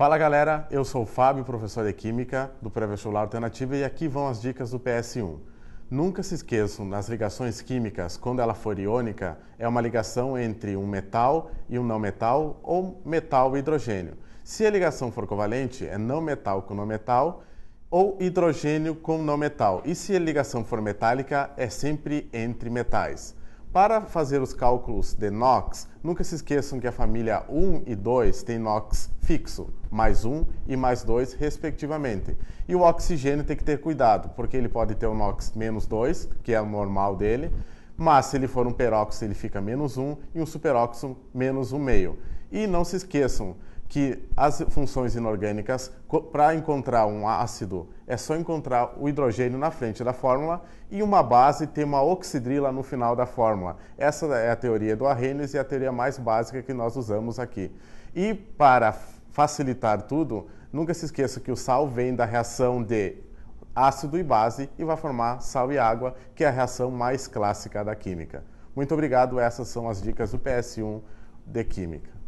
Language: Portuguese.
Fala galera, eu sou o Fábio, professor de Química do Pré-Vestibular Alternativa e aqui vão as dicas do PS1. Nunca se esqueçam, nas ligações químicas, quando ela for iônica, é uma ligação entre um metal e um não metal ou metal e hidrogênio. Se a ligação for covalente, é não metal com não metal ou hidrogênio com não metal. E se a ligação for metálica, é sempre entre metais. Para fazer os cálculos de NOx, nunca se esqueçam que a família 1 e 2 tem NOx fixo, mais 1 e mais 2, respectivamente. E o oxigênio tem que ter cuidado, porque ele pode ter o NOx menos 2, que é o normal dele, mas se ele for um peróxido, ele fica menos 1 e um superóxido, menos 1,5. E não se esqueçam que as funções inorgânicas, para encontrar um ácido, é só encontrar o hidrogênio na frente da fórmula e uma base tem uma oxidrila no final da fórmula. Essa é a teoria do Arrhenius e é a teoria mais básica que nós usamos aqui. E para facilitar tudo, nunca se esqueça que o sal vem da reação de ácido e base e vai formar sal e água, que é a reação mais clássica da química. Muito obrigado, essas são as dicas do PS1 de Química.